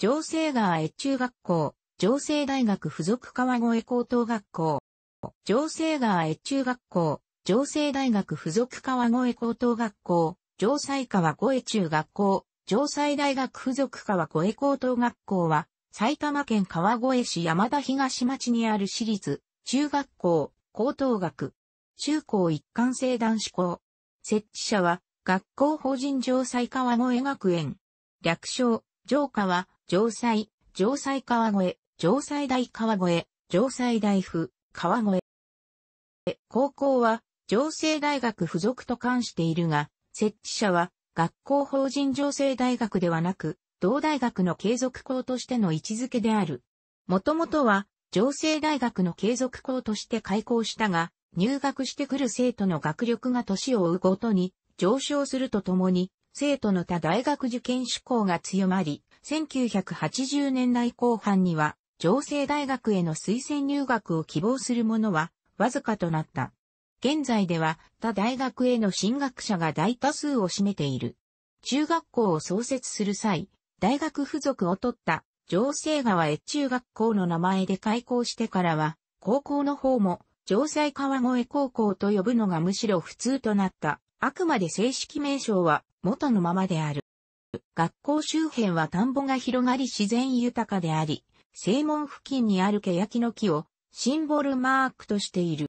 上西川越中学校、上西大学附属川越高等学校、上西川越中学校、上西大学附属川越高等学校、上西川越中学校、上西大学附属川越高等学校は、埼玉県川越市山田東町にある私立、中学校、高等学、中高一貫性男子校。設置者は、学校法人上西川越学園。略称、上下は、城西、城西川越、城西大川越、城西大府、川越。高校は、城西大学附属と関しているが、設置者は、学校法人城西大学ではなく、同大学の継続校としての位置づけである。もともとは、城西大学の継続校として開校したが、入学してくる生徒の学力が年を追うごとに上昇するとともに、生徒の他大学受験志向が強まり、1980年代後半には、上生大学への推薦入学を希望する者は、わずかとなった。現在では、他大学への進学者が大多数を占めている。中学校を創設する際、大学付属を取った、上生川越中学校の名前で開校してからは、高校の方も、城西川越高校と呼ぶのがむしろ普通となった。あくまで正式名称は元のままである。学校周辺は田んぼが広がり自然豊かであり、正門付近にある欅の木をシンボルマークとしている。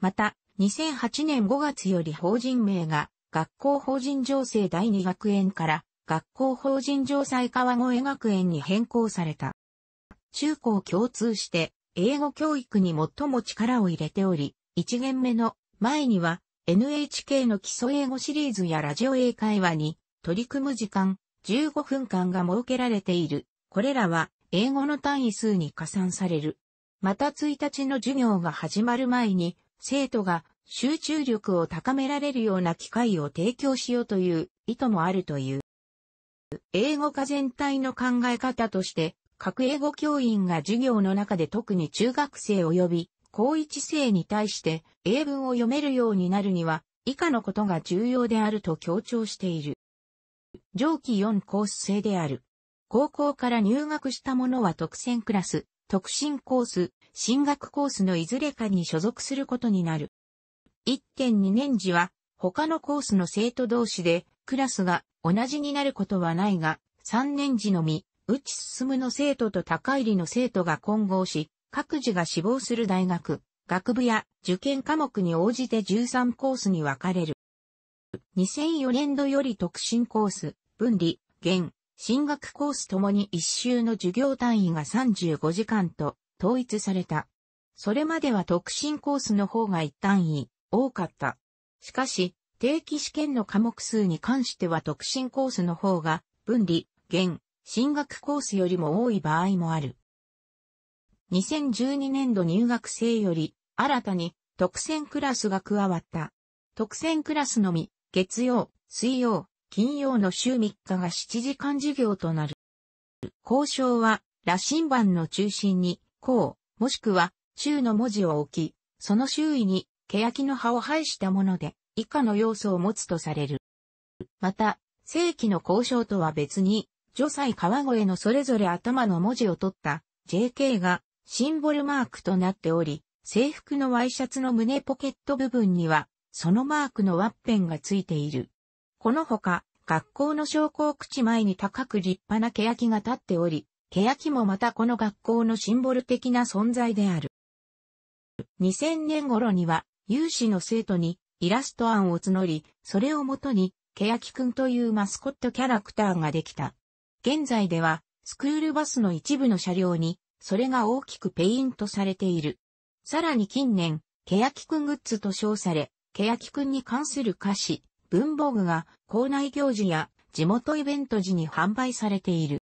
また、2008年5月より法人名が学校法人情勢第2学園から学校法人情勢川越学園に変更された。中高共通して英語教育に最も力を入れており、1限目の前には NHK の基礎英語シリーズやラジオ英会話に取り組む時間、15分間が設けられている。これらは英語の単位数に加算される。また1日の授業が始まる前に、生徒が集中力を高められるような機会を提供しようという意図もあるという。英語化全体の考え方として、各英語教員が授業の中で特に中学生及び高一生に対して英文を読めるようになるには以下のことが重要であると強調している。上記4コース制である。高校から入学した者は特選クラス、特進コース、進学コースのいずれかに所属することになる。1.2年時は他のコースの生徒同士でクラスが同じになることはないが、3年時のみ、内進むの生徒と高入りの生徒が混合し、各自が志望する大学、学部や受験科目に応じて13コースに分かれる。2004年度より特進コース、分離、現、進学コースともに一周の授業単位が35時間と統一された。それまでは特進コースの方が一単位多かった。しかし、定期試験の科目数に関しては特進コースの方が分離、現、進学コースよりも多い場合もある。2012年度入学生より新たに特選クラスが加わった。特選クラスのみ月曜、水曜、金曜の週3日が7時間授業となる。交渉は、羅針盤の中心に、こう、もしくは、週の文字を置き、その周囲に、欅の葉を配したもので、以下の要素を持つとされる。また、正規の交渉とは別に、女祭川越のそれぞれ頭の文字を取った JK がシンボルマークとなっており、制服のワイシャツの胸ポケット部分にはそのマークのワッペンがついている。このほか、学校の昇降口前に高く立派な欅が立っており、欅もまたこの学校のシンボル的な存在である。2000年頃には、有志の生徒にイラスト案を募り、それをもとに、欅くんというマスコットキャラクターができた。現在では、スクールバスの一部の車両に、それが大きくペイントされている。さらに近年、欅くんグッズと称され、欅くんに関する歌詞、文房具が校内行事や地元イベント時に販売されている。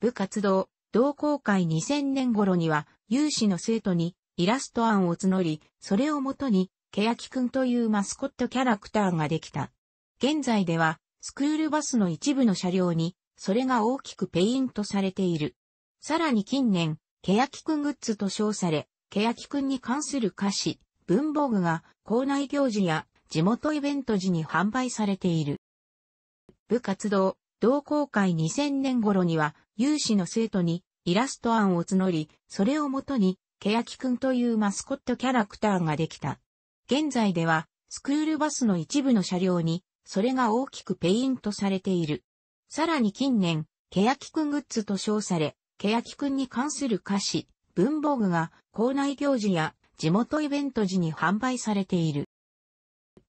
部活動、同好会2000年頃には有志の生徒にイラスト案を募り、それをもとに欅くんというマスコットキャラクターができた。現在ではスクールバスの一部の車両にそれが大きくペイントされている。さらに近年、ケヤキくんグッズと称され、ケヤキくんに関する歌詞、文房具が校内行事や地元イベント時に販売されている。部活動、同好会2000年頃には有志の生徒にイラスト案を募り、それをもとに、ケヤキくんというマスコットキャラクターができた。現在では、スクールバスの一部の車両に、それが大きくペイントされている。さらに近年、ケヤキくんグッズと称され、ケヤキくんに関する歌詞、文房具が校内行事や地元イベント時に販売されている。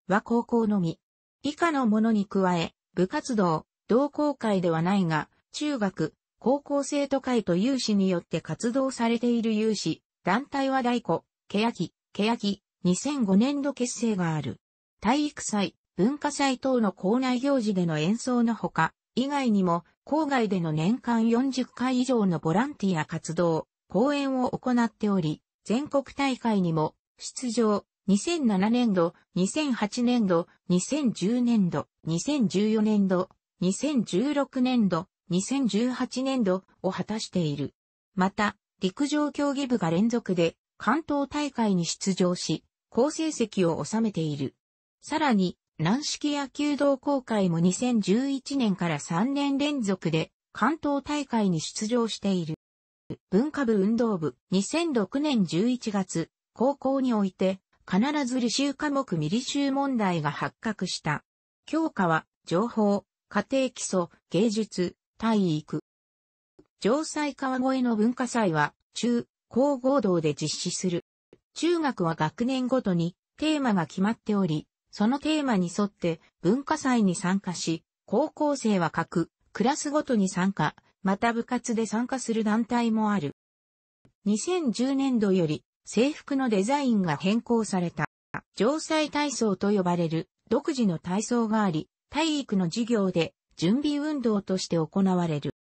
は高校のみ。以下のものに加え、部活動、同好会ではないが、中学、高校生徒会と有志によって活動されている有志、団体は大子、ケヤキ、ケヤキ、2005年度結成がある。体育祭、文化祭等の校内行事での演奏のほか、以外にも、郊外での年間40回以上のボランティア活動、講演を行っており、全国大会にも出場、2007年度、2008年度、2010年度、2014年度、2016年度、2018年度を果たしている。また、陸上競技部が連続で関東大会に出場し、好成績を収めている。さらに、軟式野球同好会も2011年から3年連続で関東大会に出場している。文化部運動部、2006年11月、高校において、必ず履修科目未履修問題が発覚した。教科は、情報、家庭基礎、芸術、体育。城西川越の文化祭は、中、高合同で実施する。中学は学年ごとに、テーマが決まっており、そのテーマに沿って文化祭に参加し、高校生は各クラスごとに参加、また部活で参加する団体もある。2010年度より制服のデザインが変更された。城西体操と呼ばれる独自の体操があり、体育の授業で準備運動として行われる。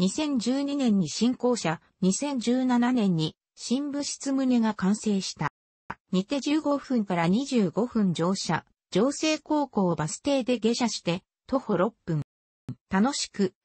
2012年に新校舎、2017年に新部室棟が完成した。日て15分から25分乗車、城西高校バス停で下車して、徒歩6分。楽しく、